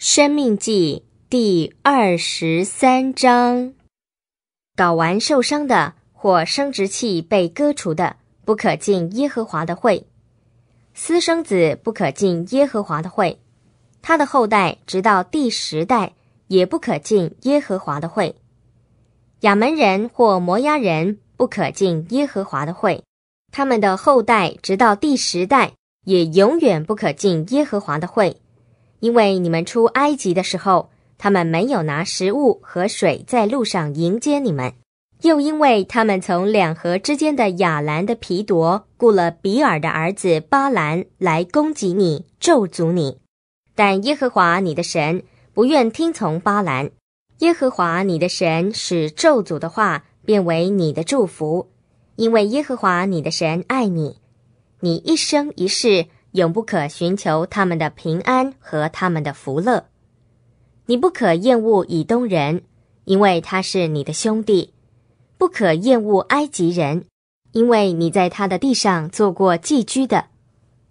生命记第二十三章：睾丸受伤的或生殖器被割除的，不可进耶和华的会；私生子不可进耶和华的会，他的后代直到第十代也不可进耶和华的会；亚门人或摩押人不可进耶和华的会，他们的后代直到第十代也永远不可进耶和华的会。因为你们出埃及的时候，他们没有拿食物和水在路上迎接你们；又因为他们从两河之间的亚兰的皮夺雇了比尔的儿子巴兰来攻击你、咒诅你，但耶和华你的神不愿听从巴兰。耶和华你的神使咒诅的话变为你的祝福，因为耶和华你的神爱你，你一生一世。永不可寻求他们的平安和他们的福乐。你不可厌恶以东人，因为他是你的兄弟；不可厌恶埃及人，因为你在他的地上做过寄居的。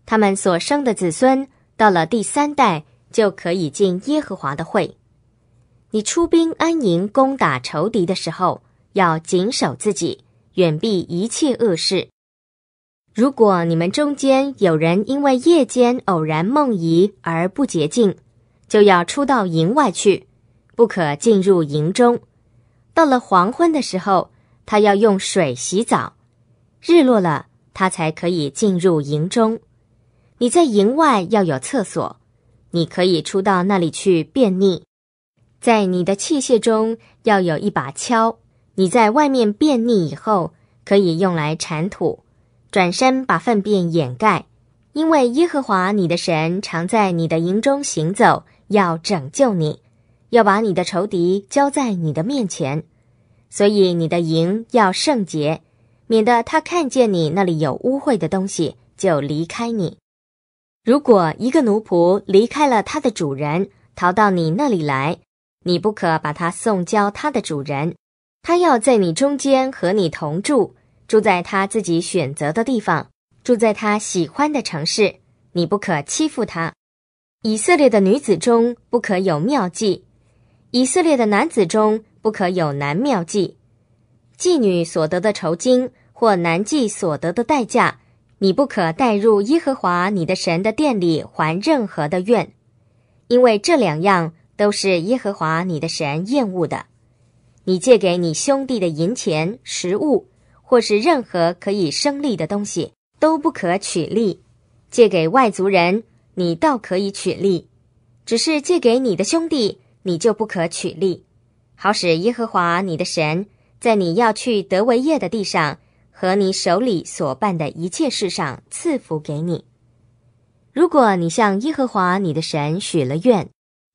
他们所生的子孙，到了第三代就可以进耶和华的会。你出兵安营攻打仇敌的时候，要谨守自己，远避一切恶事。如果你们中间有人因为夜间偶然梦遗而不洁净，就要出到营外去，不可进入营中。到了黄昏的时候，他要用水洗澡；日落了，他才可以进入营中。你在营外要有厕所，你可以出到那里去便溺。在你的器械中要有一把锹，你在外面便溺以后，可以用来铲土。转身把粪便掩盖，因为耶和华你的神常在你的营中行走，要拯救你，要把你的仇敌交在你的面前。所以你的营要圣洁，免得他看见你那里有污秽的东西就离开你。如果一个奴仆离开了他的主人，逃到你那里来，你不可把他送交他的主人，他要在你中间和你同住。住在他自己选择的地方，住在他喜欢的城市。你不可欺负他。以色列的女子中不可有妙计，以色列的男子中不可有男妙计。妓女所得的酬金或男妓所得的代价，你不可带入耶和华你的神的店里还任何的愿，因为这两样都是耶和华你的神厌恶的。你借给你兄弟的银钱、食物。或是任何可以生利的东西都不可取利，借给外族人你倒可以取利，只是借给你的兄弟你就不可取利，好使耶和华你的神在你要去得为业的地上和你手里所办的一切事上赐福给你。如果你向耶和华你的神许了愿，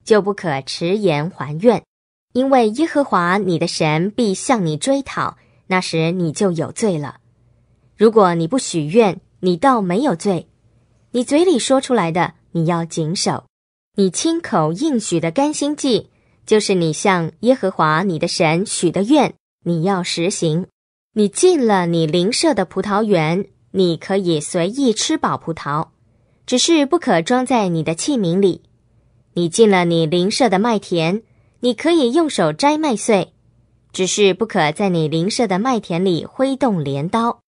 就不可迟延还愿，因为耶和华你的神必向你追讨。那时你就有罪了。如果你不许愿，你倒没有罪。你嘴里说出来的，你要谨守；你亲口应许的甘心祭，就是你向耶和华你的神许的愿，你要实行。你进了你邻舍的葡萄园，你可以随意吃饱葡萄，只是不可装在你的器皿里。你进了你邻舍的麦田，你可以用手摘麦穗。只是不可在你邻舍的麦田里挥动镰刀。